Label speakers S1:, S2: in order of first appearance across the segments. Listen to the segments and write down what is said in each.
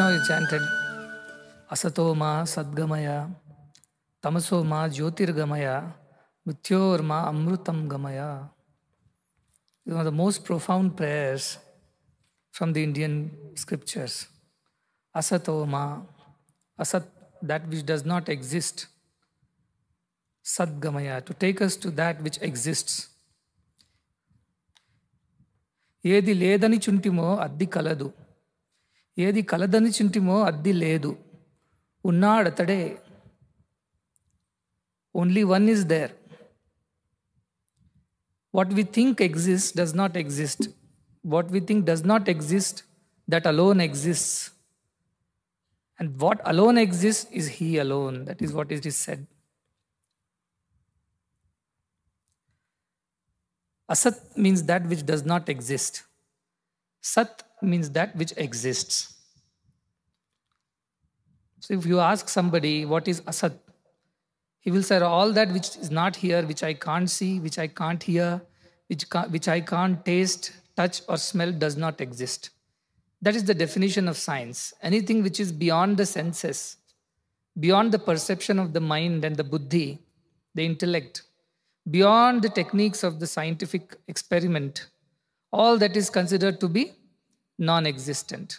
S1: now he chanted Asatoma Sadgamaya, Tamasoma Jyotirgamaya, Mrityorma Amrutam Gamaya. It's one of the most profound prayers from the Indian scriptures. Asatoma, Asat, that which does not exist. Sadgamaya, to take us to that which exists. ఏది లేదని చుంటిమో అద్ది కలదు ఏది కలదని చింటిమో అద్ది లేదు ఉన్నాడతడే only one is there what we think exist does not exist what we think does not exist that alone exist and what alone exist is he alone that is what is is said Asat means that which does not exist. Sat means that which exists. So if you ask somebody, what is asat? He will say, all that which is not here, which I can't see, which I can't hear, which, can't, which I can't taste, touch, or smell does not exist. That is the definition of science. Anything which is beyond the senses, beyond the perception of the mind and the buddhi, the intellect, beyond the techniques of the scientific experiment, all that is considered to be non existent.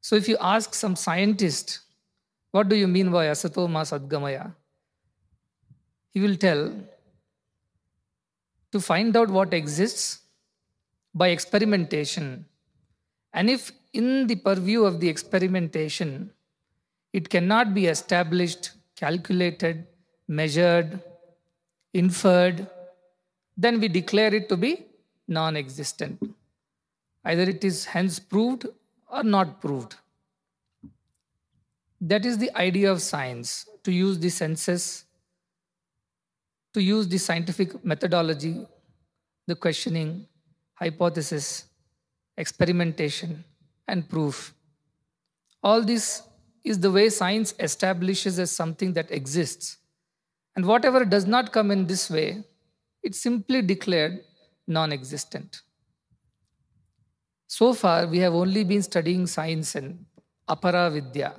S1: So, if you ask some scientist, what do you mean by asatoma sadgamaya? He will tell to find out what exists by experimentation. And if in the purview of the experimentation, it cannot be established, calculated, measured, inferred, then we declare it to be non existent. Either it is hence proved or not proved. That is the idea of science to use the senses, to use the scientific methodology, the questioning, hypothesis, experimentation, and proof. All this is the way science establishes as something that exists. And whatever does not come in this way, it's simply declared non existent. So far, we have only been studying science and apara vidya,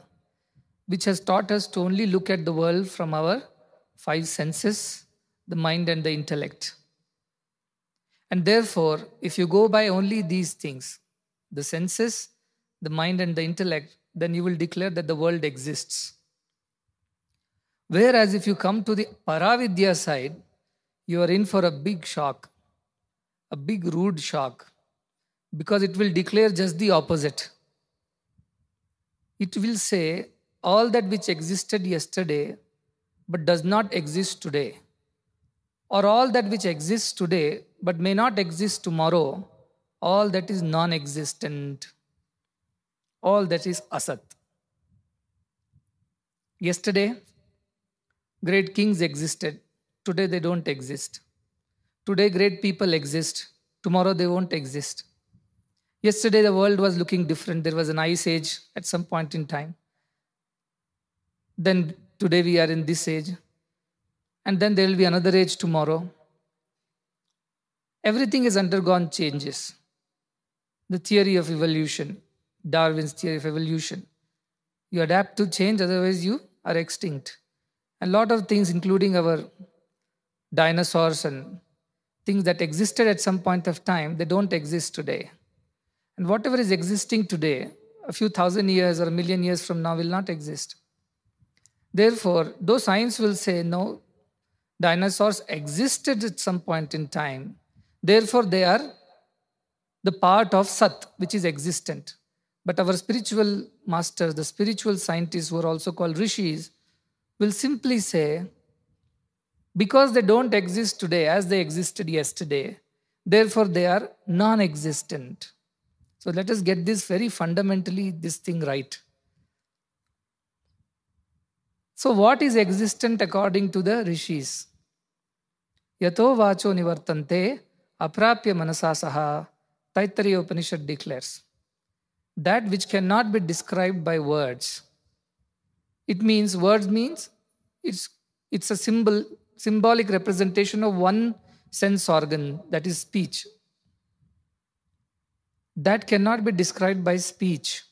S1: which has taught us to only look at the world from our five senses, the mind, and the intellect. And therefore, if you go by only these things, the senses, the mind, and the intellect, then you will declare that the world exists. Whereas if you come to the paravidya side, you are in for a big shock, a big rude shock because it will declare just the opposite. It will say, all that which existed yesterday but does not exist today, or all that which exists today but may not exist tomorrow, all that is non existent, all that is asat. Yesterday, great kings existed. Today, they don't exist. Today, great people exist. Tomorrow, they won't exist. Yesterday, the world was looking different. There was an ice age at some point in time. Then today, we are in this age. And then there will be another age tomorrow. Everything has undergone changes. The theory of evolution, Darwin's theory of evolution. You adapt to change, otherwise, you are extinct. A lot of things, including our dinosaurs and things that existed at some point of time, they don't exist today. And whatever is existing today, a few thousand years or a million years from now, will not exist. Therefore, though science will say no, dinosaurs existed at some point in time, therefore they are the part of Sat, which is existent. But our spiritual masters, the spiritual scientists who are also called rishis, will simply say, because they don't exist today as they existed yesterday, therefore they are non existent. So let us get this very fundamentally, this thing right. So, what is existent according to the rishis? Yato vacho nivartante aprapya manasasaha, Taittiriya Upanishad declares. That which cannot be described by words. It means, words means it's, it's a symbol, symbolic representation of one sense organ, that is speech that cannot be described by speech.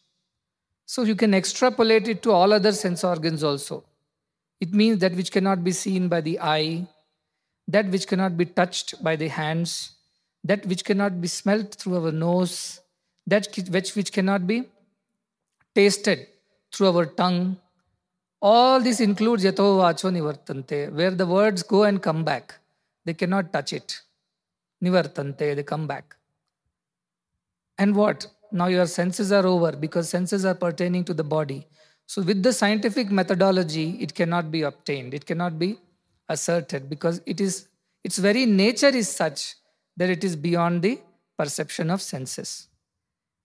S1: So you can extrapolate it to all other sense organs also. It means that which cannot be seen by the eye, that which cannot be touched by the hands, that which cannot be smelt through our nose, that which, which cannot be tasted through our tongue. All this includes yato vacho nivartante, where the words go and come back. They cannot touch it. Nivartante, they come back. And what? Now your senses are over because senses are pertaining to the body. So, with the scientific methodology, it cannot be obtained, it cannot be asserted because it is its very nature is such that it is beyond the perception of senses.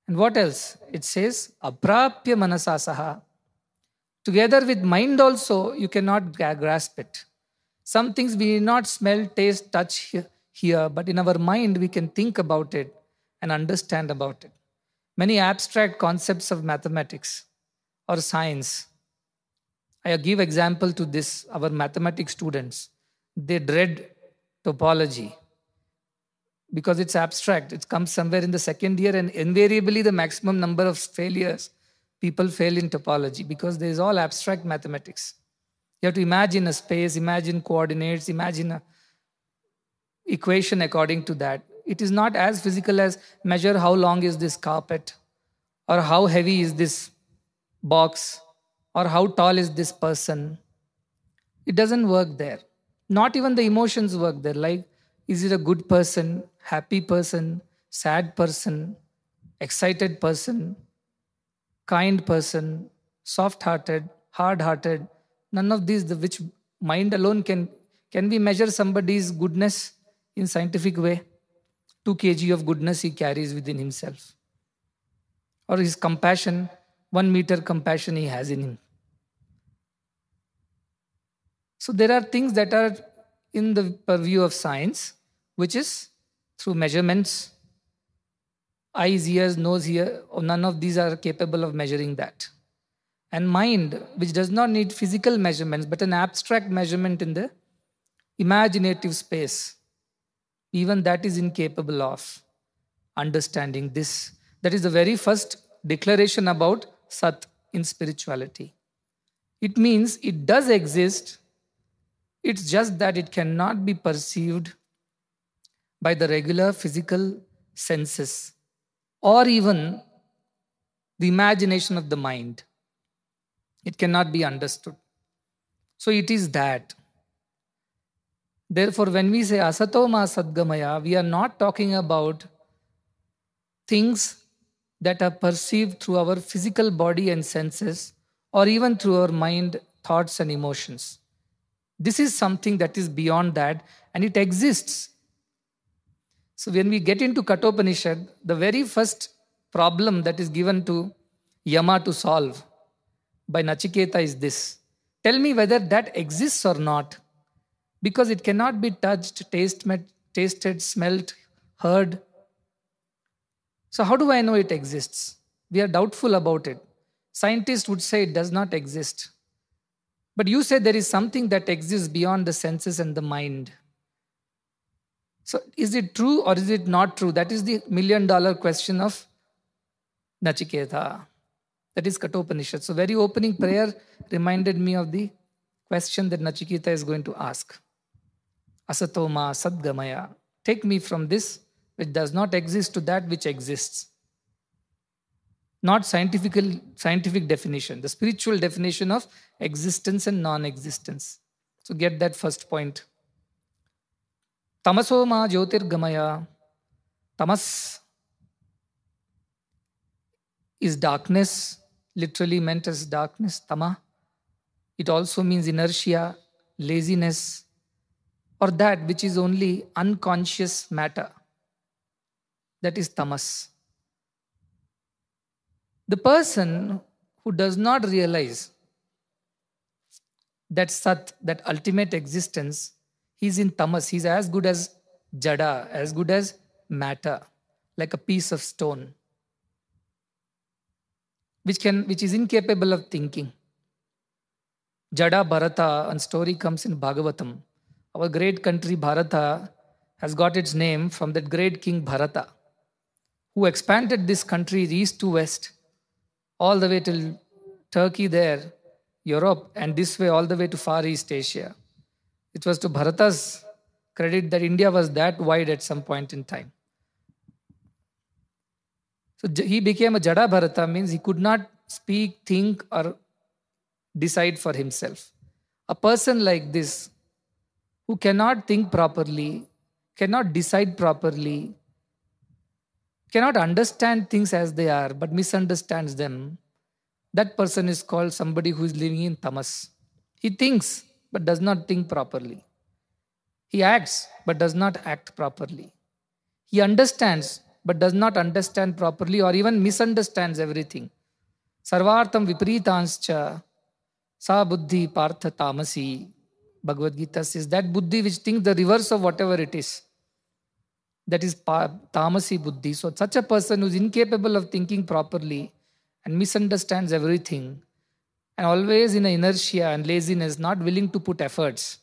S1: And what else? It says, aprapya manasasaha. Together with mind also, you cannot grasp it. Some things we not smell, taste, touch, here, but in our mind we can think about it and understand about it. Many abstract concepts of mathematics or science. I give example to this, our mathematics students. They dread topology because it's abstract. It comes somewhere in the second year, and invariably, the maximum number of failures people fail in topology because there is all abstract mathematics. You have to imagine a space, imagine coordinates, imagine a equation according to that it is not as physical as measure how long is this carpet or how heavy is this box or how tall is this person. It doesn't work there. Not even the emotions work there. Like, is it a good person, happy person, sad person, excited person, kind person, soft hearted, hard hearted? None of these, which mind alone can, can we measure somebody's goodness in scientific way? 2 kg of goodness he carries within himself. Or his compassion, 1 meter compassion he has in him. So there are things that are in the purview of science, which is through measurements. Eyes, ears, nose, ear, none of these are capable of measuring that. And mind, which does not need physical measurements, but an abstract measurement in the imaginative space even that is incapable of understanding this. That is the very first declaration about Sat in spirituality. It means it does exist, it's just that it cannot be perceived by the regular physical senses or even the imagination of the mind. It cannot be understood. So it is that. Therefore, when we say asatoma sadgamaya, we are not talking about things that are perceived through our physical body and senses, or even through our mind, thoughts, and emotions. This is something that is beyond that, and it exists. So, when we get into Katopanishad, the very first problem that is given to Yama to solve by Nachiketa is this Tell me whether that exists or not because it cannot be touched, taste, tasted, smelt, heard. So, how do I know it exists? We are doubtful about it. Scientists would say it does not exist. But you say there is something that exists beyond the senses and the mind. So, is it true or is it not true? That is the million dollar question of Nachiketa. That is Katopanishad. So, very opening prayer reminded me of the question that Nachiketa is going to ask. Asatoma Sadgamaya. Take me from this which does not exist to that which exists. Not scientific, scientific definition, the spiritual definition of existence and non existence. So get that first point. Tamasoma Jyotirgamaya. Tamas is darkness, literally meant as darkness, tama. It also means inertia, laziness, or that which is only unconscious matter. That is tamas. The person who does not realize that sat, that ultimate existence, he's in tamas. He's as good as jada, as good as matter, like a piece of stone, which can which is incapable of thinking. Jada Bharata, and story comes in Bhagavatam our great country Bharata has got its name from that great king Bharata, who expanded this country east to west, all the way till Turkey there, Europe, and this way all the way to Far East Asia. It was to Bharata's credit that India was that wide at some point in time. So he became a Jada Bharata, means he could not speak, think, or decide for himself. A person like this who cannot think properly, cannot decide properly, cannot understand things as they are, but misunderstands them, that person is called somebody who is living in tamas. He thinks, but does not think properly. He acts, but does not act properly. He understands, but does not understand properly or even misunderstands everything. Sarvartham vipritanscha sa buddhi partha tamasi Bhagavad Gita says that buddhi which thinks the reverse of whatever it is. That is tamasi buddhi. So, such a person who is incapable of thinking properly and misunderstands everything and always in inertia and laziness, not willing to put efforts.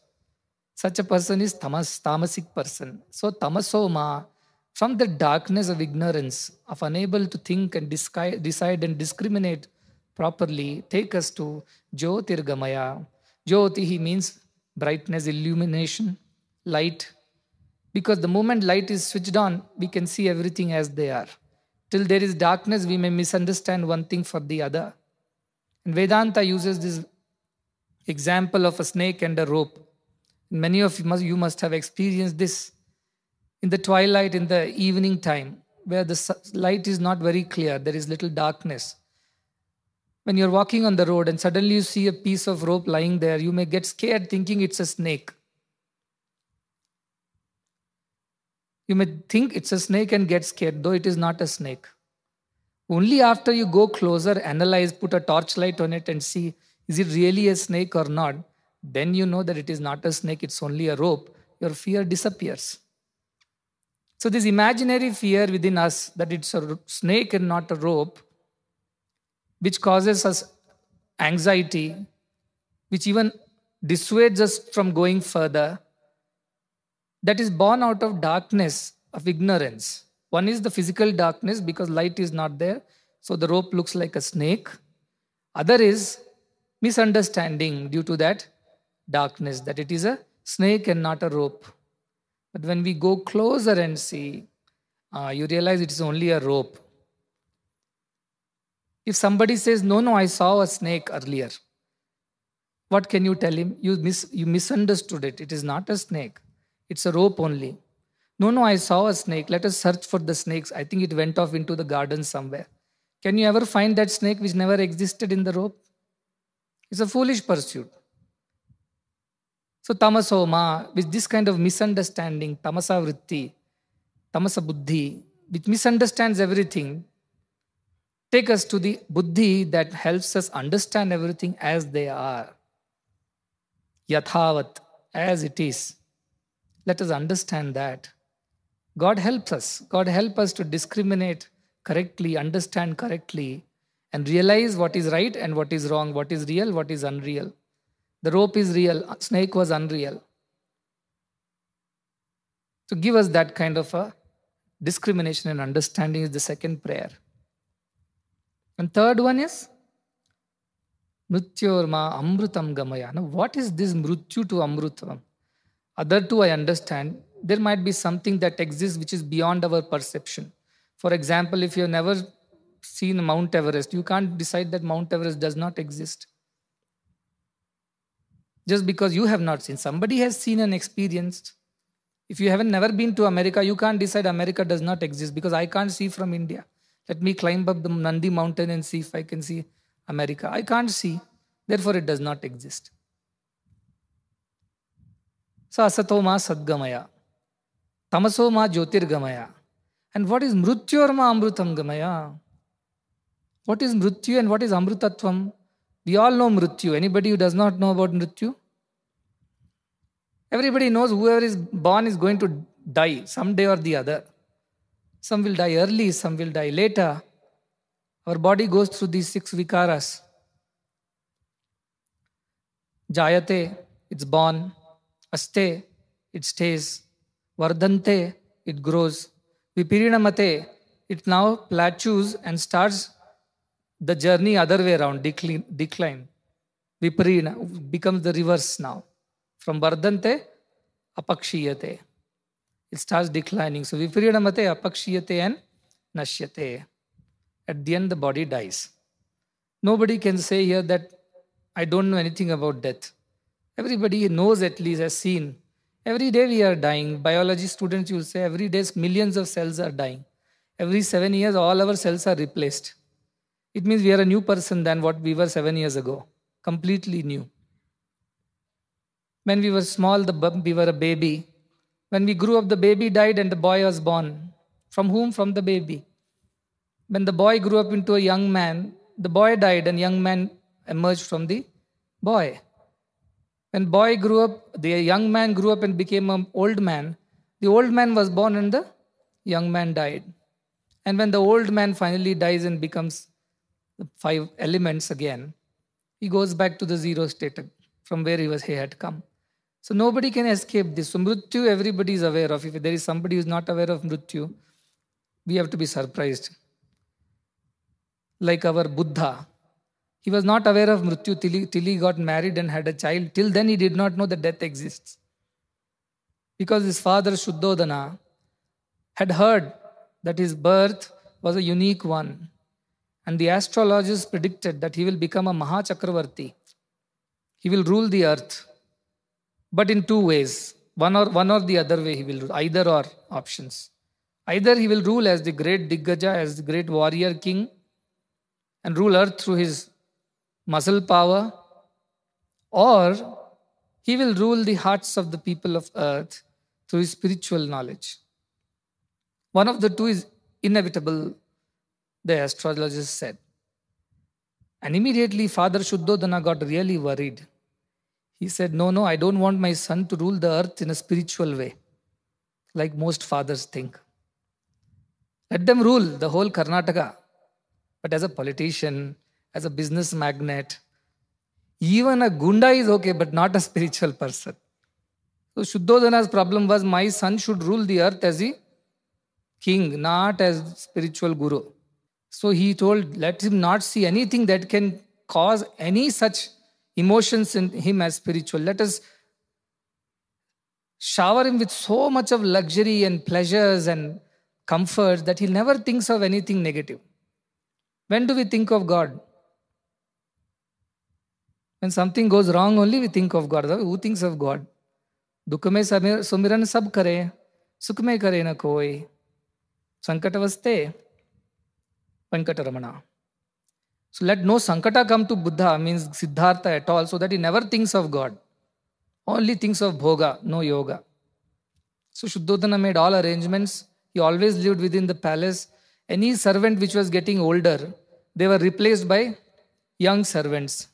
S1: Such a person is tamas, tamasic person. So, tamasoma, from the darkness of ignorance, of unable to think and decide and discriminate properly, take us to Jyotirgamaya. Jyoti means brightness, illumination, light. Because the moment light is switched on, we can see everything as they are. Till there is darkness, we may misunderstand one thing for the other. And Vedanta uses this example of a snake and a rope. Many of you must, you must have experienced this in the twilight, in the evening time, where the light is not very clear, there is little darkness when you're walking on the road and suddenly you see a piece of rope lying there, you may get scared thinking it's a snake. You may think it's a snake and get scared, though it is not a snake. Only after you go closer, analyze, put a torchlight on it, and see is it really a snake or not, then you know that it is not a snake, it's only a rope. Your fear disappears. So, this imaginary fear within us that it's a snake and not a rope which causes us anxiety, which even dissuades us from going further, that is born out of darkness, of ignorance. One is the physical darkness because light is not there, so the rope looks like a snake. Other is misunderstanding due to that darkness, that it is a snake and not a rope. But when we go closer and see, uh, you realize it is only a rope. If somebody says, No, no, I saw a snake earlier, what can you tell him? You, mis- you misunderstood it. It is not a snake, it's a rope only. No, no, I saw a snake. Let us search for the snakes. I think it went off into the garden somewhere. Can you ever find that snake which never existed in the rope? It's a foolish pursuit. So tamasoma, with this kind of misunderstanding, tamasa vritti, tamasa buddhi, which misunderstands everything, take us to the buddhi that helps us understand everything as they are. Yathavat, as it is. Let us understand that. God helps us. God help us to discriminate correctly, understand correctly, and realize what is right and what is wrong, what is real, what is unreal. The rope is real, snake was unreal. To give us that kind of a discrimination and understanding is the second prayer. And third one is Mrityorma Amrutam Gamaya. Now, what is this Mrityu to Amrutam? Other two I understand. There might be something that exists which is beyond our perception. For example, if you've never seen Mount Everest, you can't decide that Mount Everest does not exist. Just because you have not seen, somebody has seen and experienced. If you haven't never been to America, you can't decide America does not exist because I can't see from India. Let me climb up the Nandi mountain and see if I can see America. I can't see, therefore, it does not exist. So, asatoma sadgamaya, tamasoma jyotirgamaya. And what is mrutyor ma amrutam gamaya? What is mrutyu and what is amrutatvam? We all know mrutyu. Anybody who does not know about mrutyu? Everybody knows whoever is born is going to die someday or the other. Some will die early, some will die later. Our body goes through these six vikaras. Jayate, it's born. Aste, it stays. Vardante, it grows. Vipirinamate, it now plateaus and starts the journey other way around, decline. decline. Viparina becomes the reverse now. From Vardante, apakshiyate it starts declining. So viparidamate apakshiyate and nashyate. At the end, the body dies. Nobody can say here that I don't know anything about death. Everybody knows at least, has seen. Every day we are dying. Biology students will say every day millions of cells are dying. Every seven years, all our cells are replaced. It means we are a new person than what we were seven years ago. Completely new. When we were small, the, we were a baby when we grew up, the baby died and the boy was born. From whom? From the baby. When the boy grew up into a young man, the boy died and young man emerged from the boy. When boy grew up, the young man grew up and became an old man. The old man was born and the young man died. And when the old man finally dies and becomes the five elements again, he goes back to the zero state from where he was he had come. So nobody can escape this. So mrityu, everybody is aware of. If there is somebody who is not aware of mrityu, we have to be surprised. Like our Buddha, he was not aware of mrityu till he, till he got married and had a child. Till then, he did not know that death exists. Because his father, Shuddhodana, had heard that his birth was a unique one. And the astrologers predicted that he will become a Mahachakravarti. He will rule the earth but in two ways one or one or the other way he will rule either or options either he will rule as the great diggaja as the great warrior king and rule earth through his muscle power or he will rule the hearts of the people of earth through his spiritual knowledge one of the two is inevitable the astrologist said and immediately father shuddhodana got really worried he said, No, no, I don't want my son to rule the earth in a spiritual way, like most fathers think. Let them rule the whole Karnataka. But as a politician, as a business magnate, even a gunda is okay, but not a spiritual person. So Shuddhodana's problem was my son should rule the earth as a king, not as spiritual guru. So he told, let him not see anything that can cause any such emotions in him as spiritual. Let us shower him with so much of luxury and pleasures and comfort that he never thinks of anything negative. When do we think of God? When something goes wrong, only we think of God. Who thinks of God? दुख में सुमिरन सब करे सुख में करे न कोई संकट so let no sankata come to Buddha, means Siddhartha at all, so that he never thinks of God. Only thinks of bhoga, no yoga. So Shuddhodana made all arrangements. He always lived within the palace. Any servant which was getting older, they were replaced by young servants.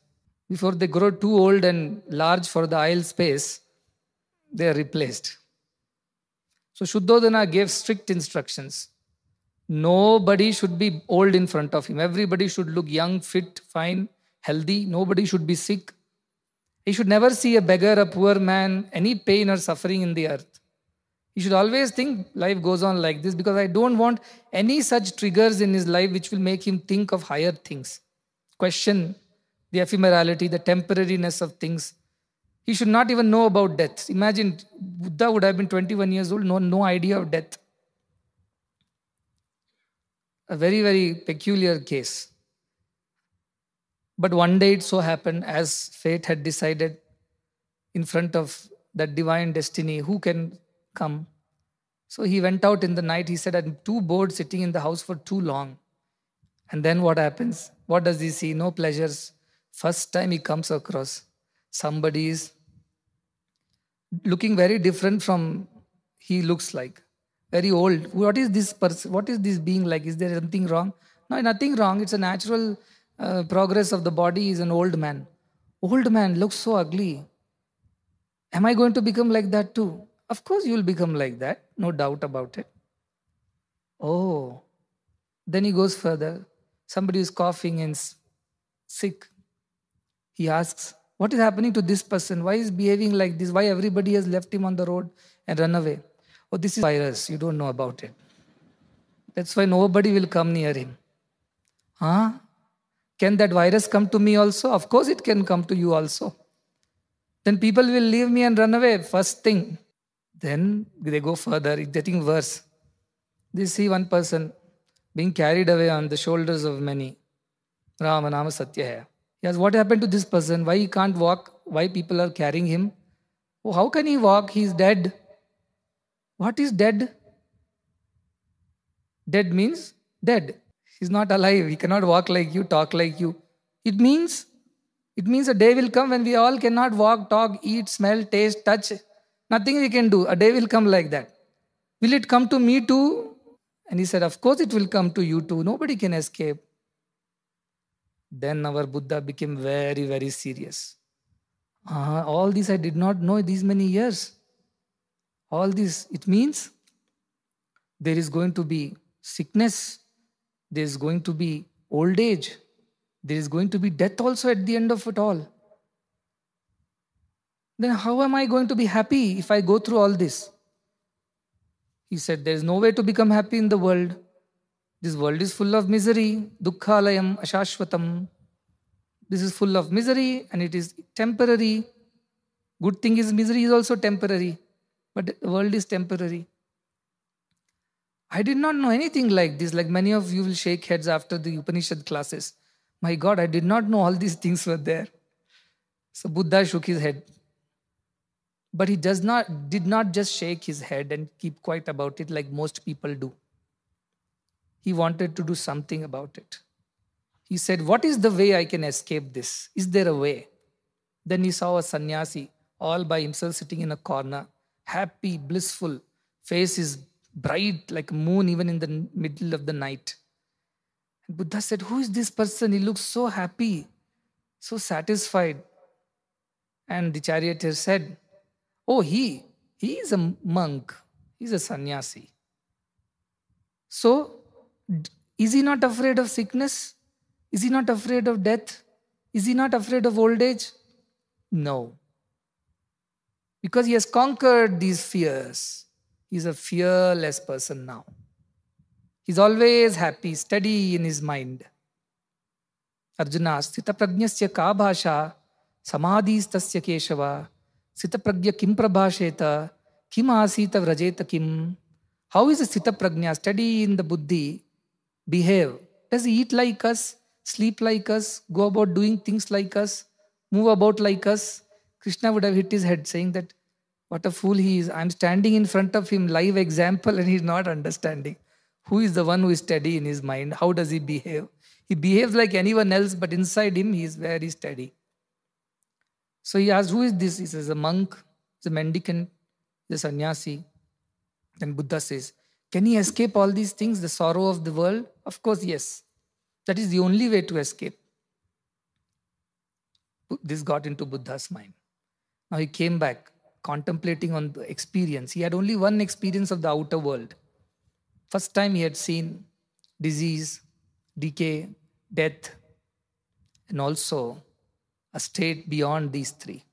S1: Before they grow too old and large for the aisle space, they are replaced. So Shuddhodana gave strict instructions. Nobody should be old in front of him. Everybody should look young, fit, fine, healthy. Nobody should be sick. He should never see a beggar, a poor man, any pain or suffering in the earth. He should always think life goes on like this because I don't want any such triggers in his life which will make him think of higher things, question the ephemerality, the temporariness of things. He should not even know about death. Imagine Buddha would have been 21 years old, no, no idea of death. A very, very peculiar case. But one day it so happened, as fate had decided in front of that divine destiny, who can come? So he went out in the night. He said, I'm too bored sitting in the house for too long. And then what happens? What does he see? No pleasures. First time he comes across somebody is looking very different from he looks like very old. What is this person? What is this being like? Is there something wrong? No, nothing wrong. It's a natural uh, progress of the body. Is an old man. Old man looks so ugly. Am I going to become like that too? Of course, you'll become like that. No doubt about it. Oh, then he goes further. Somebody is coughing and sick. He asks, What is happening to this person? Why is behaving like this? Why everybody has left him on the road and run away? oh, this is virus, you don't know about it. That's why nobody will come near him. Huh? Can that virus come to me also? Of course, it can come to you also. Then people will leave me and run away, first thing. Then they go further, it's getting worse. They see one person being carried away on the shoulders of many. Rama Nama Satya hai. Yes, what happened to this person? Why he can't walk? Why people are carrying him? Oh, how can he walk? He's dead. What is dead? Dead means dead. He's not alive. He cannot walk like you, talk like you. It means it means a day will come when we all cannot walk, talk, eat, smell, taste, touch. Nothing we can do. A day will come like that. Will it come to me too? And he said, Of course it will come to you too. Nobody can escape. Then our Buddha became very, very serious. Uh, all these I did not know these many years all this, it means there is going to be sickness, there is going to be old age, there is going to be death also at the end of it all. Then how am I going to be happy if I go through all this? He said, There is no way to become happy in the world. This world is full of misery, dukkhalayam, ashashvatam. This is full of misery and it is temporary. Good thing is, misery is also temporary but the world is temporary. I did not know anything like this. Like many of you will shake heads after the Upanishad classes. My God, I did not know all these things were there. So Buddha shook his head. But he does not did not just shake his head and keep quiet about it like most people do. He wanted to do something about it. He said, What is the way I can escape this? Is there a way? Then he saw a sannyasi all by himself sitting in a corner happy, blissful. Face is bright like moon even in the middle of the night. And Buddha said, Who is this person? He looks so happy, so satisfied. And the charioteer said, Oh, he, he is a monk, he's a sannyasi. So, is he not afraid of sickness? Is he not afraid of death? Is he not afraid of old age? No because he has conquered these fears. He's a fearless person now. He's always happy, steady in his mind. Arjuna, Sthitaprajnasya ka bhasha, samadhis tasya keshava, Sthitaprajna kim prabhasheta, kim asita vrajeta kim. How is a Sthitaprajna, steady in the buddhi, behave? Does he eat like us, sleep like us, go about doing things like us, move about like us? Krishna would have hit his head saying that, what a fool he is. I'm standing in front of him, live example, and he's not understanding. Who is the one who is steady in his mind? How does he behave? He behaves like anyone else, but inside him, he is very steady. So he asks, Who is this? He says, A monk, a mendicant, the sannyasi. Then Buddha says, Can he escape all these things, the sorrow of the world? Of course, yes. That is the only way to escape. This got into Buddha's mind. Now he came back, contemplating on the experience. He had only one experience of the outer world. First time he had seen disease, decay, death, and also a state beyond these three.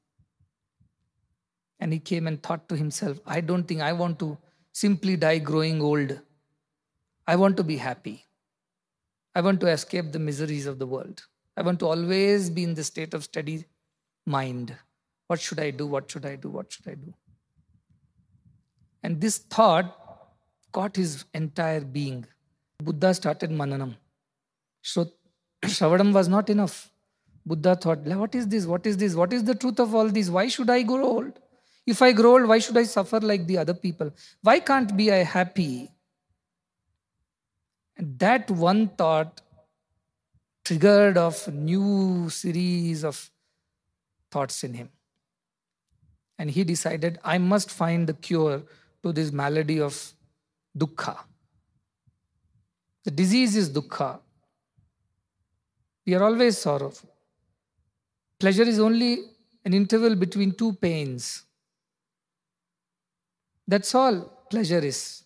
S1: And he came and thought to himself, I don't think I want to simply die growing old. I want to be happy. I want to escape the miseries of the world. I want to always be in the state of steady mind. What should I do? What should I do? What should I do? And this thought caught his entire being. Buddha started mananam. So Shravanam was not enough. Buddha thought, what is this? What is this? What is the truth of all this? Why should I grow old? If I grow old, why should I suffer like the other people? Why can't be I happy? And that one thought triggered of new series of thoughts in him and he decided, I must find the cure to this malady of dukkha. The disease is dukkha. We are always sorrowful. Pleasure is only an interval between two pains. That's all pleasure is.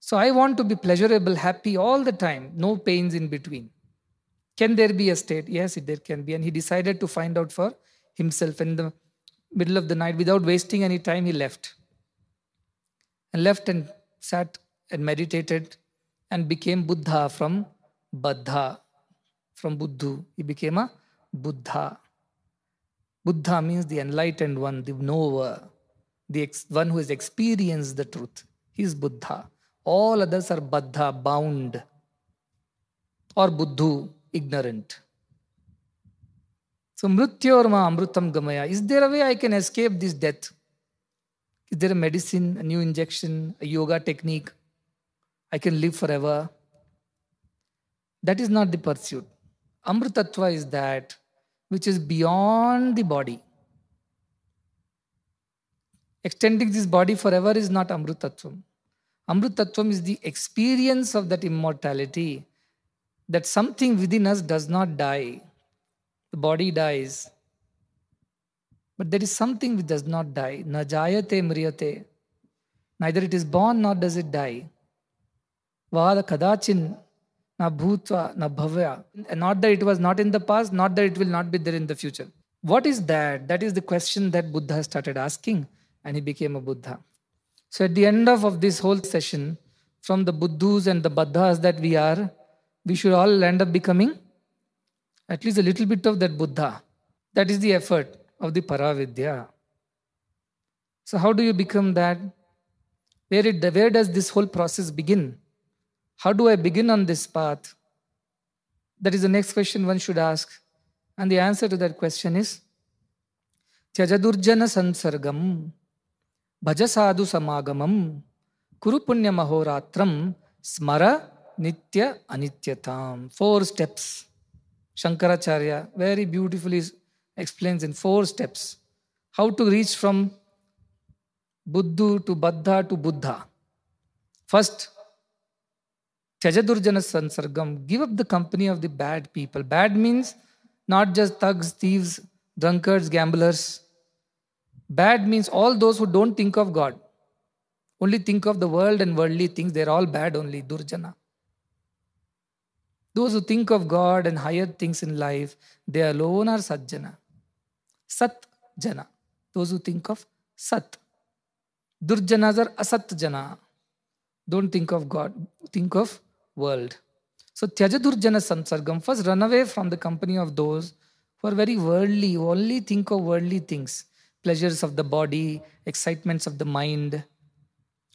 S1: So I want to be pleasurable, happy all the time, no pains in between. Can there be a state? Yes, there can be. And he decided to find out for himself. And the middle of the night without wasting any time he left and left and sat and meditated and became buddha from baddha from buddhu he became a buddha buddha means the enlightened one the knower the ex- one who has experienced the truth he is buddha all others are baddha bound or buddhu ignorant so mrityorma amrutam gamaya. Is there a way I can escape this death? Is there a medicine, a new injection, a yoga technique? I can live forever. That is not the pursuit. Amrutattva is that which is beyond the body. Extending this body forever is not Amrutattvam. Amrutattvam is the experience of that immortality, that something within us does not die the body dies. But there is something which does not die. Na jayate mriyate. Neither it is born nor does it die. Vada kadachin na bhutva na bhavya. Not that it was not in the past, not that it will not be there in the future. What is that? That is the question that Buddha started asking and he became a Buddha. So at the end of, of this whole session, from the Buddhas and the Baddhas that we are, we should all end up becoming at least a little bit of that Buddha. That is the effort of the Paravidya. So, how do you become that? Where, it, where does this whole process begin? How do I begin on this path? That is the next question one should ask. And the answer to that question is Tyajadurjana Sansargam Bhajasadu Samagamam Kuru Punya Mahoratram Smara Nitya Anityatam. Four steps. Shankaracharya very beautifully explains in four steps how to reach from Buddhu to Baddha to Buddha. First, Chajadurjana Sansargam, give up the company of the bad people. Bad means not just thugs, thieves, drunkards, gamblers. Bad means all those who don't think of God, only think of the world and worldly things, they're all bad only, Durjana. Those who think of God and higher things in life, they alone are Satjana. Sat Jana. Those who think of Sat. Durjanas are Asat Jana. Don't think of God, think of world. So Tyaja Durjana First, run away from the company of those who are very worldly, who only think of worldly things pleasures of the body, excitements of the mind,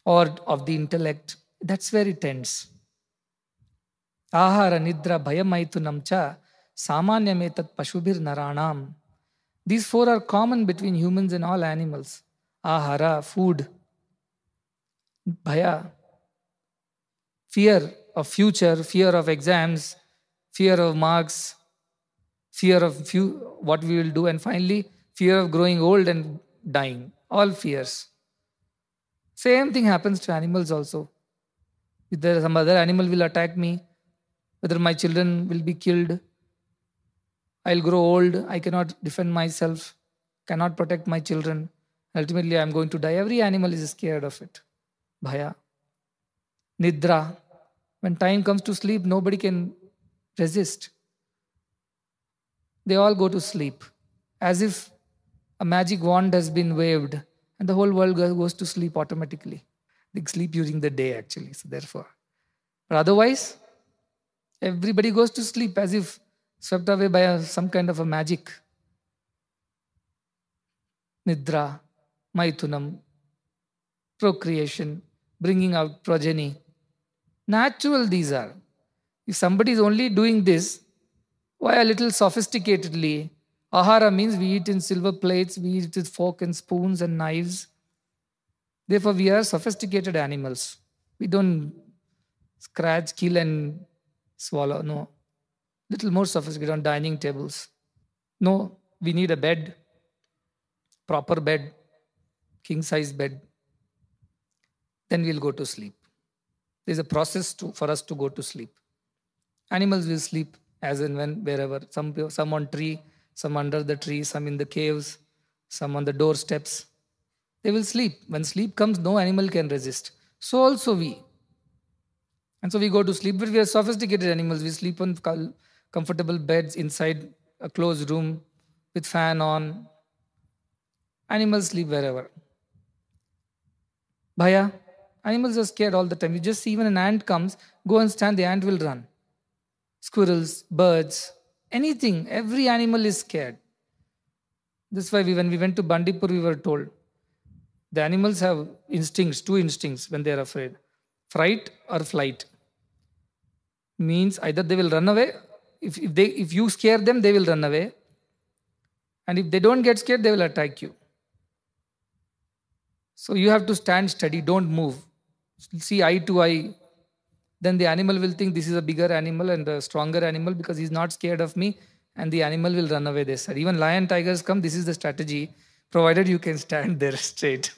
S1: or of the intellect. That's where it ends. ಆಹಾರ ನಿದ್ರ ಭಯಮೈತು ನಮ್ಚ ಸಾಮಾನ್ಯಮೇತತ್ ಪಶುಭಿರ್ ನರಾಣಾಂ these four are common between humans and all animals ಆಹಾರ food ಭಯ fear of future fear of exams fear of marks fear of few what we will do and finally fear of growing old and dying all fears same thing happens to animals also if there some other animal will attack me whether my children will be killed. I'll grow old. I cannot defend myself, cannot protect my children. Ultimately, I'm going to die. Every animal is scared of it. Bhaya. Nidra. When time comes to sleep, nobody can resist. They all go to sleep as if a magic wand has been waved and the whole world goes to sleep automatically. They sleep during the day, actually. So, therefore, but otherwise, Everybody goes to sleep as if swept away by a, some kind of a magic. Nidra, maithunam, procreation, bringing out progeny. Natural these are. If somebody is only doing this, why a little sophisticatedly? Ahara means we eat in silver plates, we eat with fork and spoons and knives. Therefore, we are sophisticated animals. We don't scratch, kill, and swallow. No. Little more sophisticated on dining tables. No, we need a bed, proper bed, king size bed. Then we'll go to sleep. There's a process to, for us to go to sleep. Animals will sleep as and when, wherever. Some, some on tree, some under the tree, some in the caves, some on the doorsteps. They will sleep. When sleep comes, no animal can resist. So also we, and so we go to sleep, but we are sophisticated animals. We sleep on comfortable beds inside a closed room with fan on. Animals sleep wherever. Bhaya, animals are scared all the time. You just see even an ant comes, go and stand, the ant will run. Squirrels, birds, anything, every animal is scared. That's why we, when we went to Bandipur, we were told the animals have instincts, two instincts when they are afraid fright or flight means either they will run away if, if they if you scare them they will run away and if they don't get scared they will attack you so you have to stand steady don't move see eye to eye then the animal will think this is a bigger animal and a stronger animal because he's not scared of me and the animal will run away they said even lion tigers come this is the strategy provided you can stand there straight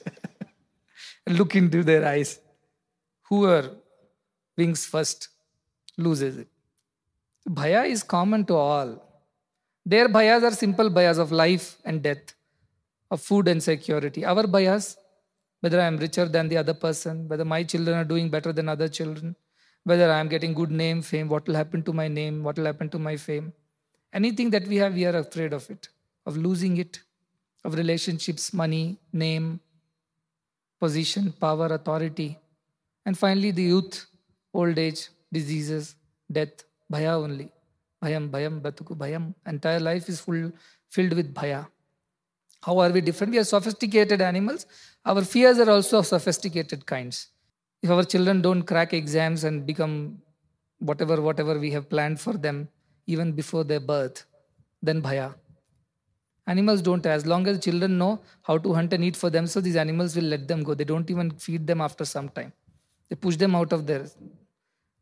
S1: look into their eyes who are wings first loses it. Bhaya is common to all. Their bhayas are simple bhayas of life and death, of food and security. Our bhayas, whether I am richer than the other person, whether my children are doing better than other children, whether I am getting good name, fame, what will happen to my name, what will happen to my fame. Anything that we have, we are afraid of it, of losing it, of relationships, money, name, position, power, authority. And finally, the youth, old age, diseases, death, bhaya only. Bhayam, bhayam, batuku, bhayam. Entire life is full, filled with bhaya. How are we different? We are sophisticated animals. Our fears are also of sophisticated kinds. If our children don't crack exams and become whatever, whatever we have planned for them, even before their birth, then bhaya. Animals don't. As long as children know how to hunt and eat for themselves, these animals will let them go. They don't even feed them after some time. They push them out of their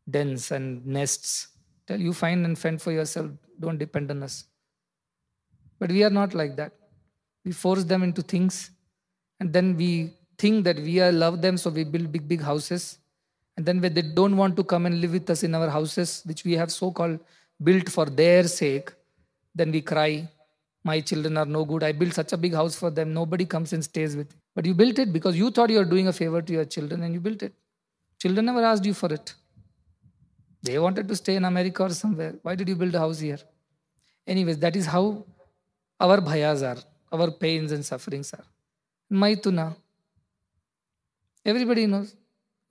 S1: dens and nests. Tell you find and fend for yourself, don't depend on us. But we are not like that. We force them into things, and then we think that we are love them, so we build big, big houses. And then when they don't want to come and live with us in our houses, which we have so called built for their sake, then we cry, My children are no good. I built such a big house for them. Nobody comes and stays with. me." But you built it because you thought you were doing a favor to your children and you built it. Children never asked you for it. They wanted to stay in America or somewhere. Why did you build a house here? Anyways, that is how our bhayas are, our pains and sufferings are. Maituna. Everybody knows.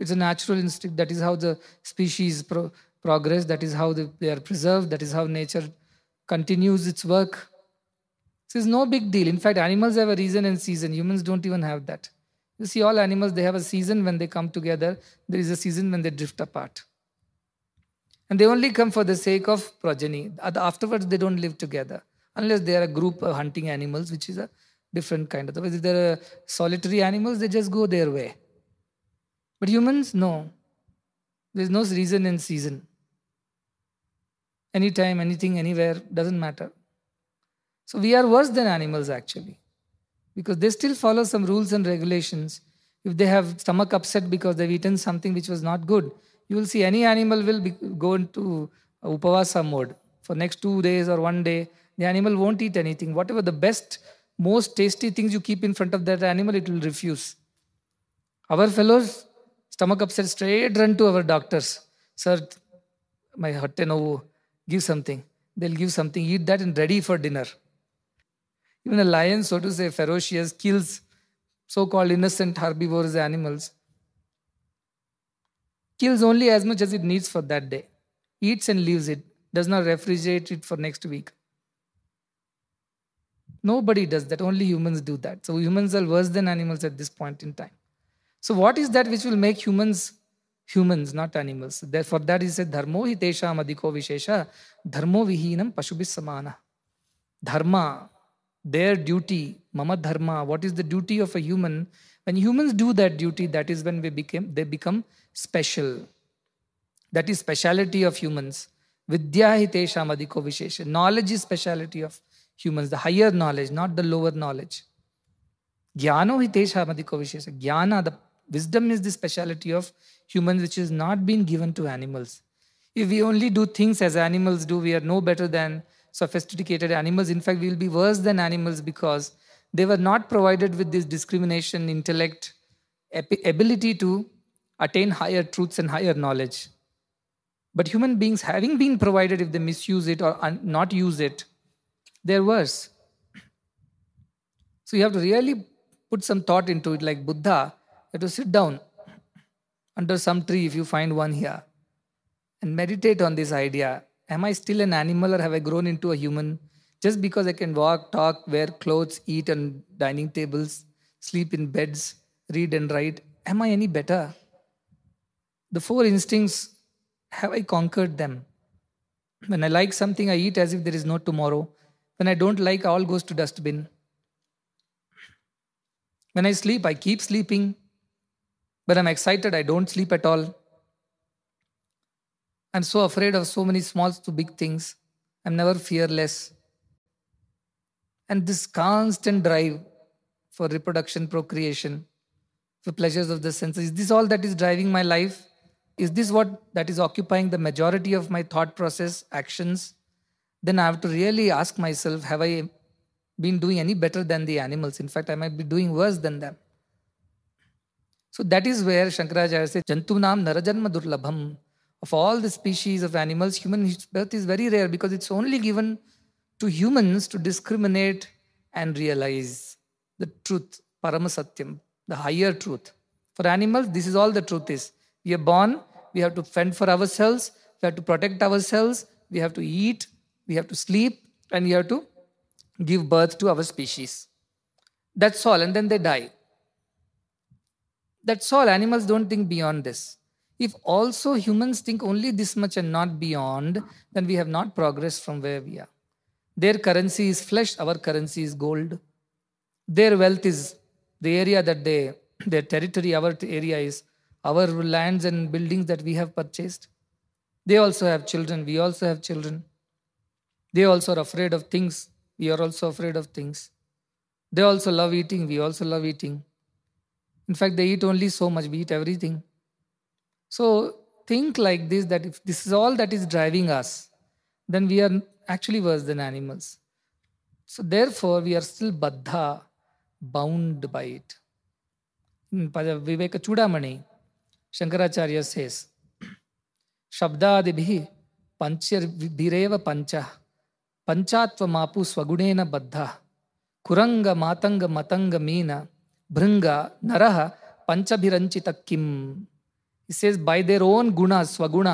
S1: It's a natural instinct. That is how the species pro- progress. That is how the, they are preserved. That is how nature continues its work. This is no big deal. In fact, animals have a reason and season. Humans don't even have that. You see, all animals, they have a season when they come together. There is a season when they drift apart. And they only come for the sake of progeny. Afterwards, they don't live together unless they are a group of hunting animals, which is a different kind. of. Otherwise, if they are solitary animals, they just go their way. But humans, no. There's no reason in season. Anytime, anything, anywhere, doesn't matter. So we are worse than animals actually, because they still follow some rules and regulations. If they have stomach upset because they've eaten something which was not good, you will see any animal will be, go into upavasa mode. For next two days or one day, the animal won't eat anything. Whatever the best, most tasty things you keep in front of that animal, it will refuse. Our fellows, stomach upset, straight run to our doctors. Sir, my hotte novu, give something. They'll give something, eat that and ready for dinner. Even a lion, so to say, ferocious, kills so-called innocent herbivorous animals Kills only as much as it needs for that day. Eats and leaves it. Does not refrigerate it for next week. Nobody does that. Only humans do that. So humans are worse than animals at this point in time. So what is that which will make humans humans, not animals? Therefore, that is a dharmo hitesha madiko vishesha dharmo vihinam pashubis samana. Dharma, their duty, mama dharma. What is the duty of a human? When humans do that duty, that is when we became they become special. That is speciality of humans. Vidya hitesha madiko vishesha. Knowledge is speciality of humans, the higher knowledge, not the lower knowledge. Gyano hitesha madiko vishesha. Jnana, the wisdom is the speciality of humans which is not been given to animals. If we only do things as animals do, we are no better than sophisticated animals. In fact, we will be worse than animals because they were not provided with this discrimination, intellect, ability to attain higher truths and higher knowledge. But human beings, having been provided, if they misuse it or un- not use it, they're worse. So you have to really put some thought into it, like Buddha, you have to sit down under some tree if you find one here and meditate on this idea. Am I still an animal or have I grown into a human? Just because I can walk, talk, wear clothes, eat on dining tables, sleep in beds, read and write, am I any better? the four instincts, have I conquered them? When I like something, I eat as if there is no tomorrow. When I don't like, all goes to dustbin. When I sleep, I keep sleeping. When I'm excited, I don't sleep at all. I'm so afraid of so many small to big things. I'm never fearless. And this constant drive for reproduction, procreation, for pleasures of the senses, is this all that is driving my life? is this what that is occupying the majority of my thought process, actions? Then I have to really ask myself, have I been doing any better than the animals? In fact, I might be doing worse than them. So that is where Shankaracharya says, Jantunam Narajanma Durlabham. Of all the species of animals, human birth is very rare because it's only given to humans to discriminate and realize the truth, Paramasatyam, the higher truth. For animals, this is all the truth is we are born, we have to fend for ourselves, we have to protect ourselves, we have to eat, we have to sleep, and we have to give birth to our species. That's all, and then they die. That's all. Animals don't think beyond this. If also humans think only this much and not beyond, then we have not progressed from where we are. Their currency is flesh, our currency is gold. Their wealth is the area that they, their territory, our area is our lands and buildings that we have purchased. They also have children. We also have children. They also are afraid of things. We are also afraid of things. They also love eating. We also love eating. In fact, they eat only so much. We eat everything. So think like this that if this is all that is driving us, then we are actually worse than animals. So therefore, we are still baddha, bound by it. In Viveka Chudamani, Shankaracharya से शब्दादिभि पंचरव पंच पंचात्वमापु स्वगुणेन बद्ध कुरंग मातंग मतंग मीन भृंग नरह पंचभिरंचित किम is by their own गुण स्वगुण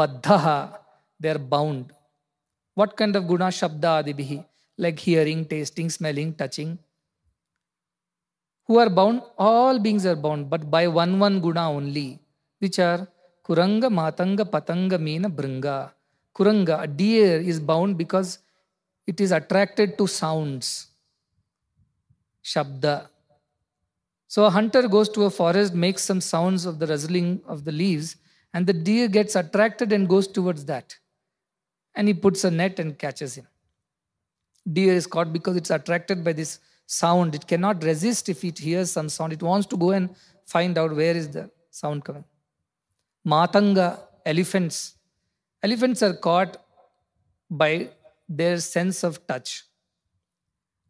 S1: बद्ध their bound what kind of गुण शब्द भी like hearing tasting smelling touching who are bound, all beings are bound, but by one one guna only, which are Kuranga, Matanga, Patanga, Meena, Bringa. Kuranga, a deer, is bound because it is attracted to sounds. Shabda. So a hunter goes to a forest, makes some sounds of the rustling of the leaves, and the deer gets attracted and goes towards that. And he puts a net and catches him. Deer is caught because it's attracted by this sound. It cannot resist if it hears some sound. It wants to go and find out where is the sound coming. Matanga, elephants. Elephants are caught by their sense of touch.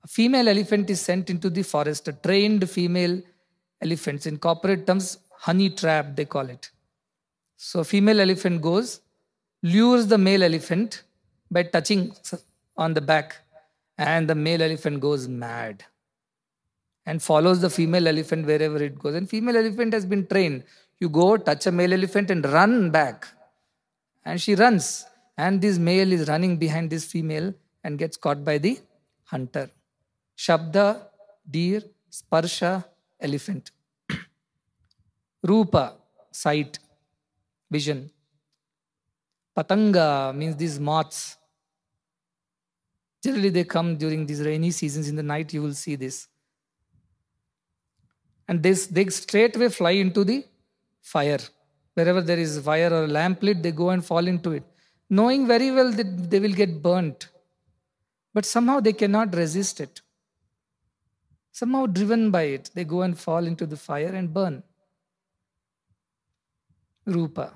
S1: A female elephant is sent into the forest, a trained female elephants. In corporate terms, honey trap, they call it. So a female elephant goes, lures the male elephant by touching on the back and the male elephant goes mad and follows the female elephant wherever it goes and female elephant has been trained you go touch a male elephant and run back and she runs and this male is running behind this female and gets caught by the hunter shabda deer sparsha elephant rupa sight vision patanga means these moths Generally, they come during these rainy seasons. In the night, you will see this. And this, they straightway fly into the fire. Wherever there is fire or lamp lit, they go and fall into it, knowing very well that they will get burnt. But somehow they cannot resist it. Somehow, driven by it, they go and fall into the fire and burn. Rupa.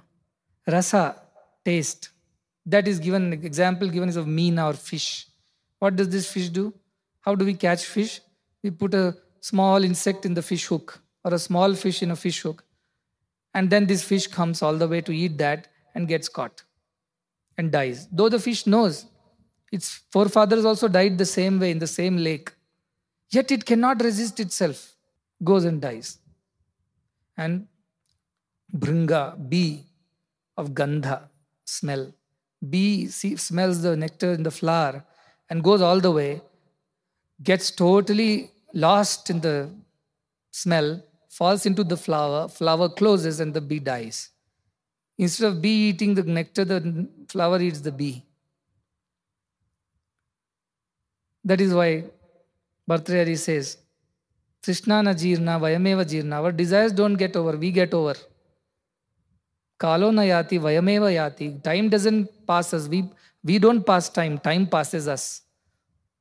S1: Rasa, taste. That is given, example given is of meena or fish. What does this fish do? How do we catch fish? We put a small insect in the fish hook or a small fish in a fish hook. And then this fish comes all the way to eat that and gets caught and dies. Though the fish knows, its forefathers also died the same way in the same lake. Yet it cannot resist itself, goes and dies. And bringa, bee of Gandha, smell. Bee see, smells the nectar in the flower and goes all the way, gets totally lost in the smell, falls into the flower, flower closes, and the bee dies. Instead of bee eating the nectar, the flower eats the bee. That is why Bhartrahari says, Trishnana jirna vayameva jirna. Our desires don't get over, we get over. na yati vayameva yati. Time doesn't pass us, we we don't pass time, time passes us.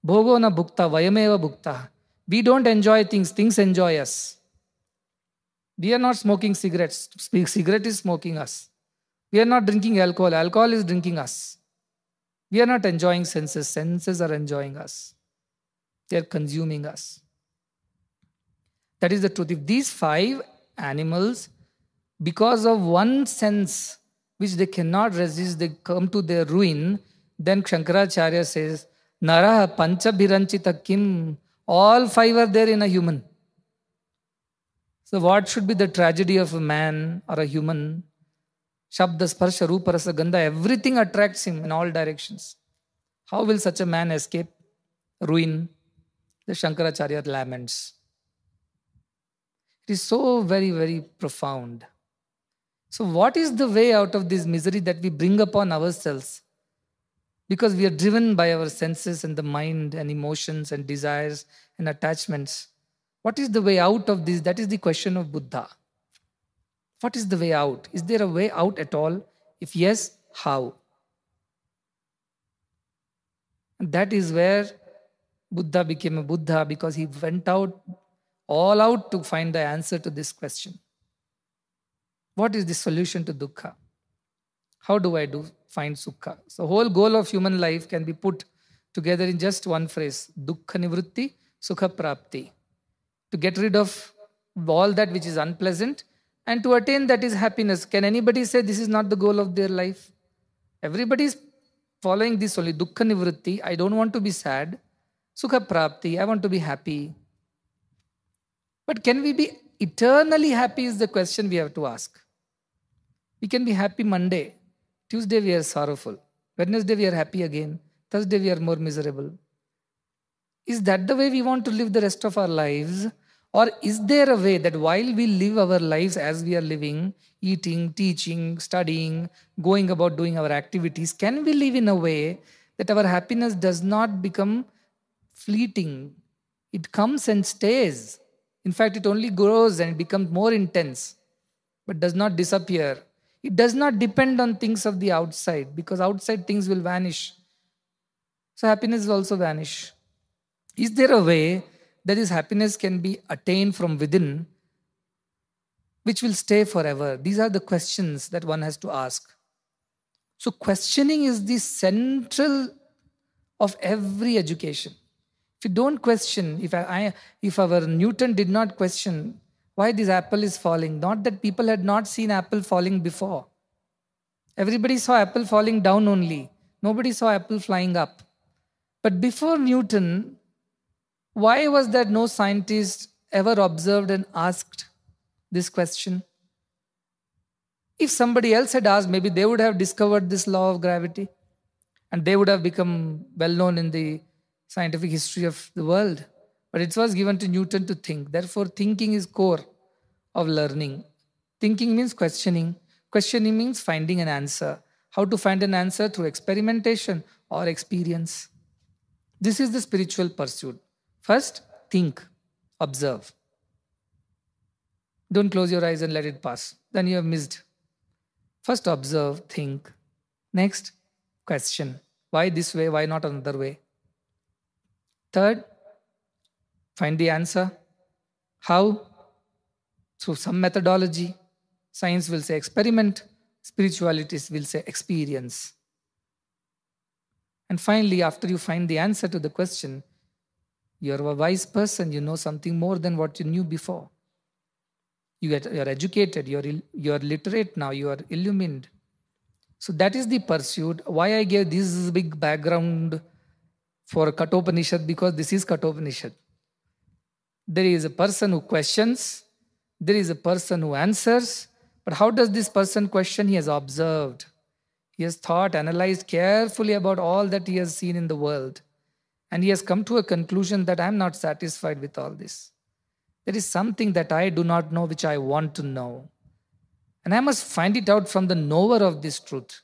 S1: Bhogo na bhukta, vayameva bhukta. We don't enjoy things, things enjoy us. We are not smoking cigarettes, cigarette is smoking us. We are not drinking alcohol, alcohol is drinking us. We are not enjoying senses, senses are enjoying us. They are consuming us. That is the truth. If these five animals, because of one sense which they cannot resist, they come to their ruin, then Shankaracharya says, Naraha panchabhiranchita kim? All five are there in a human. So, what should be the tragedy of a man or a human? Shabda, Sparsha, Rupa, Rasa, Gandha, everything attracts him in all directions. How will such a man escape ruin? The Shankaracharya laments. It is so very, very profound. So, what is the way out of this misery that we bring upon ourselves? because we are driven by our senses and the mind and emotions and desires and attachments. What is the way out of this? That is the question of Buddha. What is the way out? Is there a way out at all? If yes, how? And that is where Buddha became a Buddha because he went out, all out to find the answer to this question. What is the solution to dukkha? How do I do find sukha. So whole goal of human life can be put together in just one phrase, dukkha nivritti, sukha prapti. To get rid of all that which is unpleasant and to attain that is happiness. Can anybody say this is not the goal of their life? Everybody is following this only, dukkha nivritti, I don't want to be sad, sukha prapti, I want to be happy. But can we be eternally happy is the question we have to ask. We can be happy Monday, Tuesday we are sorrowful. Wednesday we are happy again. Thursday we are more miserable. Is that the way we want to live the rest of our lives? Or is there a way that while we live our lives as we are living, eating, teaching, studying, going about doing our activities, can we live in a way that our happiness does not become fleeting? It comes and stays. In fact, it only grows and becomes more intense, but does not disappear it does not depend on things of the outside because outside things will vanish. So happiness will also vanish. Is there a way that this happiness can be attained from within, which will stay forever? These are the questions that one has to ask. So, questioning is the central of every education. If you don't question, if I, if our Newton did not question, why this apple is falling. Not that people had not seen apple falling before. Everybody saw apple falling down only. Nobody saw apple flying up. But before Newton, why was that no scientist ever observed and asked this question? If somebody else had asked, maybe they would have discovered this law of gravity and they would have become well known in the scientific history of the world. But it was given to Newton to think. Therefore, thinking is core of learning. Thinking means questioning. Questioning means finding an answer. How to find an answer through experimentation or experience. This is the spiritual pursuit. First, think, observe. Don't close your eyes and let it pass. Then you have missed. First, observe, think. Next, question. Why this way? Why not another way? Third, Find the answer. How? Through some methodology. Science will say experiment, spiritualities will say experience. And finally, after you find the answer to the question, you're a wise person, you know something more than what you knew before. You get, you're educated, you're, you're literate now, you are illumined. So that is the pursuit. Why I gave this big background for Kathopanishad, because this is Kathopanishad. There is a person who questions, there is a person who answers. But how does this person question? He has observed. He has thought, analyzed carefully about all that he has seen in the world. And he has come to a conclusion that I'm not satisfied with all this. There is something that I do not know which I want to know. And I must find it out from the knower of this truth.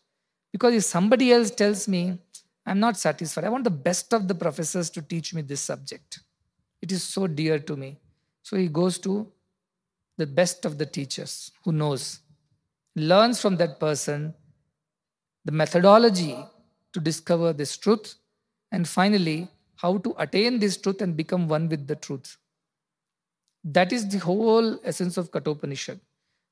S1: Because if somebody else tells me, I'm not satisfied, I want the best of the professors to teach me this subject. It is so dear to me. So he goes to the best of the teachers who knows, learns from that person the methodology to discover this truth, and finally, how to attain this truth and become one with the truth. That is the whole essence of Katopanishad.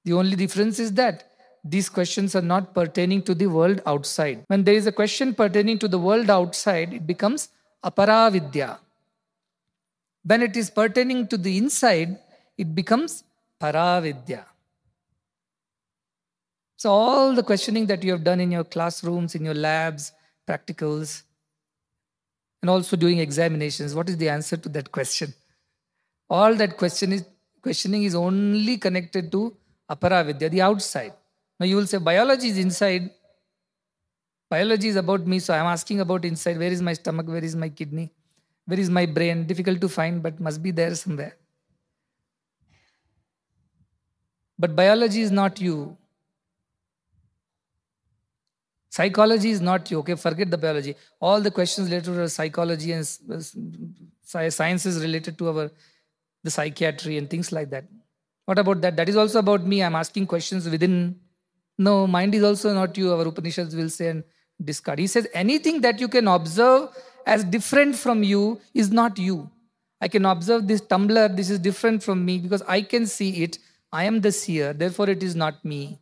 S1: The only difference is that these questions are not pertaining to the world outside. When there is a question pertaining to the world outside, it becomes aparavidya when it is pertaining to the inside, it becomes paravidya. So, all the questioning that you have done in your classrooms, in your labs, practicals, and also doing examinations, what is the answer to that question? All that question is, questioning is only connected to aparavidya, the outside. Now, you will say biology is inside. Biology is about me, so I'm asking about inside. Where is my stomach? Where is my kidney? Where is my brain? Difficult to find, but must be there somewhere. But biology is not you. Psychology is not you. Okay, forget the biology. All the questions related to psychology and sciences related to our the psychiatry and things like that. What about that? That is also about me. I'm asking questions within. No, mind is also not you. Our Upanishads will say and discard. He says anything that you can observe as different from you is not you. I can observe this tumbler, this is different from me because I can see it. I am the seer, therefore it is not me.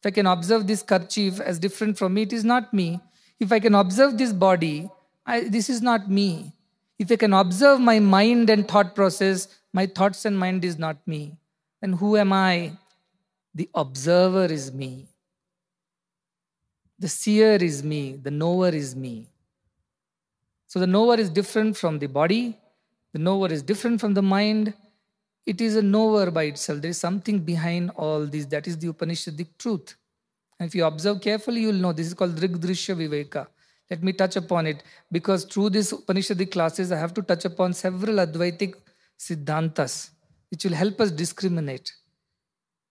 S1: If I can observe this kerchief as different from me, it is not me. If I can observe this body, I, this is not me. If I can observe my mind and thought process, my thoughts and mind is not me. Then who am I? The observer is me. The seer is me. The knower is me. So the knower is different from the body, the knower is different from the mind. It is a knower by itself. There is something behind all this. That is the Upanishadic truth. And if you observe carefully, you will know this is called Rigdrishya Viveka. Let me touch upon it because through this Upanishadic classes, I have to touch upon several Advaitic Siddhantas which will help us discriminate.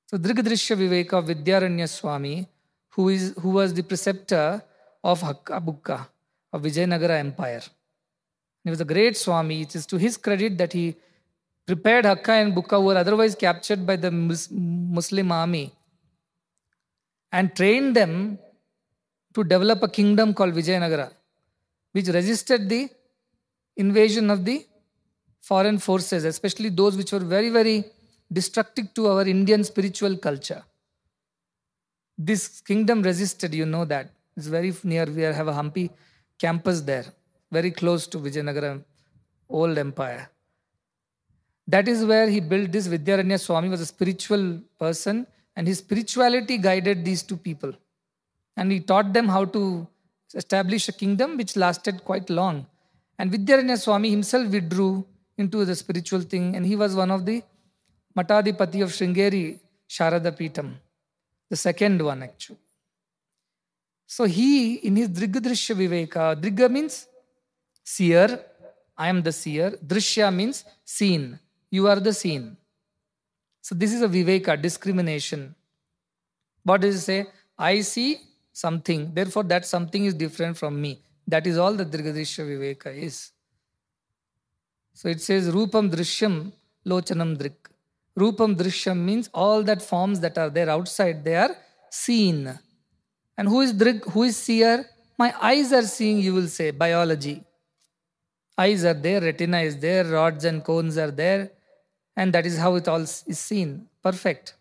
S1: So Drigdrishya Viveka Vidyaranya Swami, who, is, who was the preceptor of Hakkabukka, of Vijayanagara Empire. He was a great Swami. It is to his credit that he prepared Hakka and Bukka, who were otherwise captured by the Muslim army, and trained them to develop a kingdom called Vijayanagara, which resisted the invasion of the foreign forces, especially those which were very, very destructive to our Indian spiritual culture. This kingdom resisted, you know that. It's very near. We have a Hampi campus there, very close to Vijayanagara old empire. That is where he built this Vidyaranya Swami was a spiritual person and his spirituality guided these two people. And he taught them how to establish a kingdom which lasted quite long. And Vidyaranya Swami himself withdrew into the spiritual thing and he was one of the Matadipati of Sringeri, Sharada Peetam, the second one actually. So he, in his Drigadrishya Viveka, Driga means seer, I am the seer. Drishya means seen, you are the seen. So this is a Viveka, discrimination. What does it say? I see something, therefore that something is different from me. That is all the Drigadrishya Viveka is. So it says Rupam Drishyam Lochanam Drik. Rupam Drishyam means all that forms that are there outside, they are seen. And who is Drig? Who is seer? My eyes are seeing, you will say, biology. Eyes are there, retina is there, rods and cones are there, and that is how it all is seen. Perfect.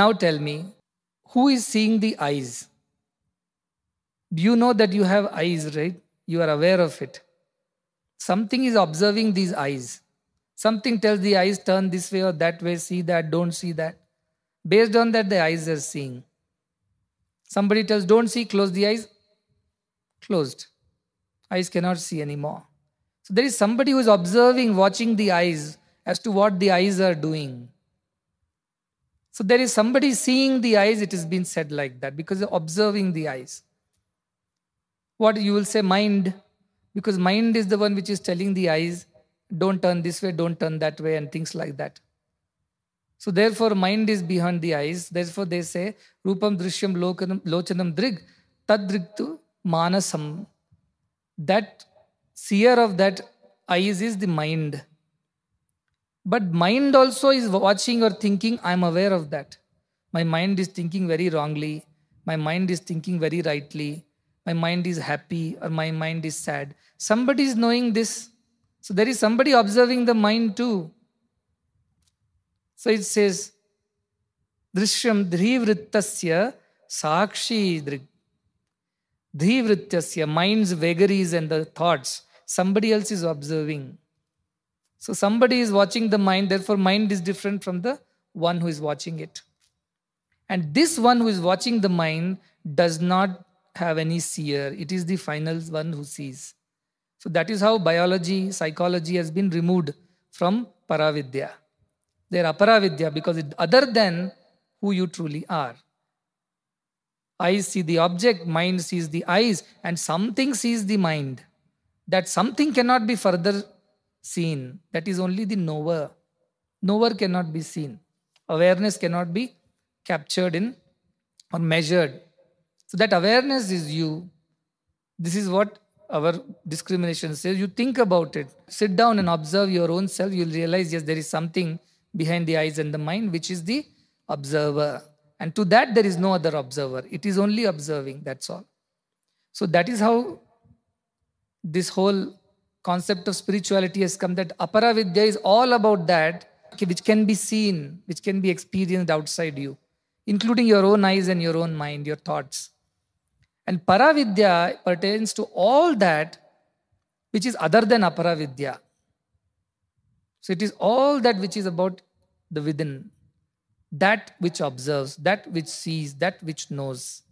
S1: Now tell me, who is seeing the eyes? Do you know that you have eyes, right? You are aware of it. Something is observing these eyes. Something tells the eyes, turn this way or that way, see that, don't see that. Based on that, the eyes are seeing. Somebody tells, don't see, close the eyes. Closed. Eyes cannot see anymore. So there is somebody who is observing, watching the eyes as to what the eyes are doing. So there is somebody seeing the eyes, it has been said like that because observing the eyes. What you will say, mind, because mind is the one which is telling the eyes, don't turn this way, don't turn that way, and things like that. So therefore, mind is behind the eyes. Therefore, they say, Rupam Drishyam Lochanam Drig, Tadrigtu Manasam. That seer of that eyes is the mind. But mind also is watching or thinking, I'm aware of that. My mind is thinking very wrongly. My mind is thinking very rightly. My mind is happy or my mind is sad. Somebody is knowing this. So there is somebody observing the mind too. So it says, Drishyam dhrivrittasya sakshi drig. Dhrivrittasya, mind's vagaries and the thoughts. Somebody else is observing. So somebody is watching the mind, therefore mind is different from the one who is watching it. And this one who is watching the mind does not have any seer. It is the final one who sees. So that is how biology, psychology has been removed from Paravidya their aparavidya because it other than who you truly are. Eyes see the object, mind sees the eyes, and something sees the mind. That something cannot be further seen. That is only the knower. Knower cannot be seen. Awareness cannot be captured in or measured. So that awareness is you. This is what our discrimination says. You think about it. Sit down and observe your own self. You'll realize, yes, there is something behind the eyes and the mind, which is the observer. And to that, there is no other observer. It is only observing, that's all. So that is how this whole concept of spirituality has come that aparavidya is all about that which can be seen, which can be experienced outside you, including your own eyes and your own mind, your thoughts. And paravidya pertains to all that which is other than aparavidya. So it is all that which is about the within, that which observes, that which sees, that which knows.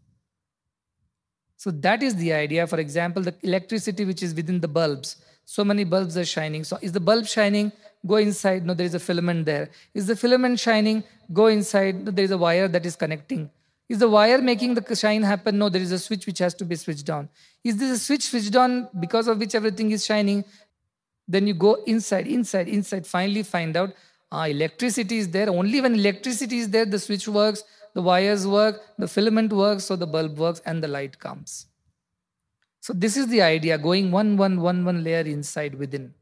S1: So that is the idea. For example, the electricity which is within the bulbs. So many bulbs are shining. So is the bulb shining? Go inside. No, there is a filament there. Is the filament shining? Go inside. No, there is a wire that is connecting. Is the wire making the shine happen? No, there is a switch which has to be switched on. Is this a switch switched on because of which everything is shining? Then you go inside, inside, inside, finally find out ah, electricity is there. Only when electricity is there, the switch works, the wires work, the filament works, so the bulb works, and the light comes. So this is the idea, going one, one, one, one layer inside within,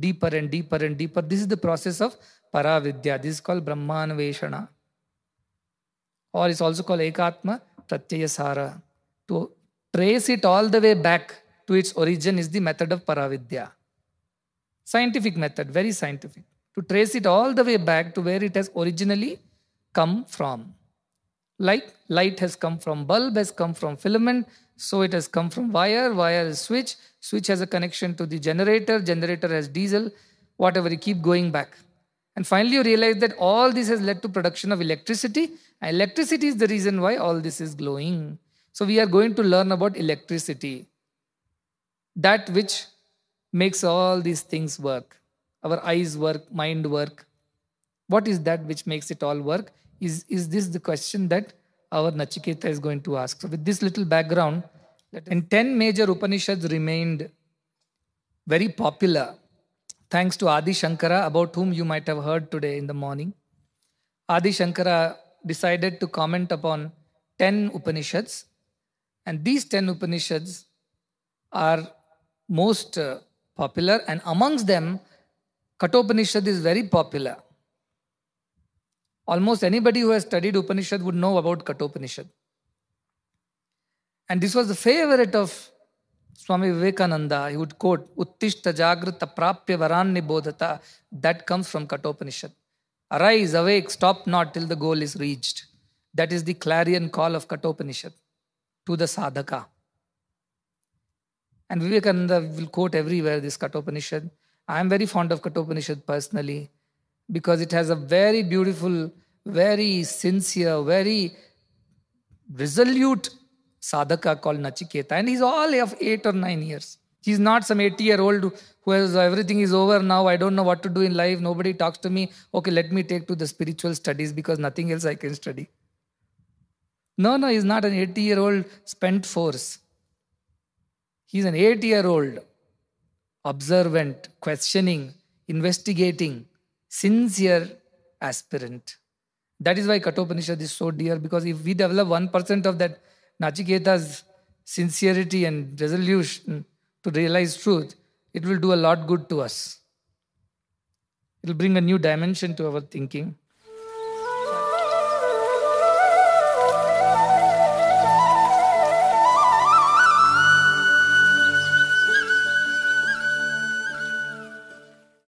S1: deeper and deeper and deeper. This is the process of paravidya. This is called Brahmanveshana. Or it's also called Ekatma Pratyayasara. To trace it all the way back to its origin is the method of paravidya. Scientific method, very scientific. To trace it all the way back to where it has originally come from. Like light has come from bulb, has come from filament, so it has come from wire, wire is switch, switch has a connection to the generator, generator has diesel, whatever, you keep going back. And finally you realize that all this has led to production of electricity. Electricity is the reason why all this is glowing. So we are going to learn about electricity. That which makes all these things work. Our eyes work, mind work. What is that which makes it all work? Is, is this the question that our Nachiketa is going to ask? So, with this little background, and 10 major Upanishads remained very popular thanks to Adi Shankara, about whom you might have heard today in the morning. Adi Shankara decided to comment upon 10 Upanishads, and these 10 Upanishads are most uh, popular, and amongst them, Kathopanishad is very popular. Almost anybody who has studied Upanishad would know about Kathopanishad. And this was the favorite of Swami Vivekananda. He would quote, Uttishta Jagrata Prapya Varan Nibodhata. That comes from Kathopanishad. Arise, awake, stop not till the goal is reached. That is the clarion call of Kathopanishad to the sadhaka. And Vivekananda will quote everywhere this Kathopanishad. I am very fond of Kathopanishad personally because it has a very beautiful, very sincere, very resolute sadhaka called Nachiketa. And he's all of eight or nine years. He's not some 80 year old who has oh, everything is over now. I don't know what to do in life. Nobody talks to me. Okay, let me take to the spiritual studies because nothing else I can study. No, no, he's not an 80 year old spent force. He's an eight year old, observant, questioning, investigating, sincere aspirant. That is why katopanishad is so dear because if we develop 1% of that Nachiketa's sincerity and resolution to realize truth, it will do a lot good to us. It will bring a new dimension to our thinking.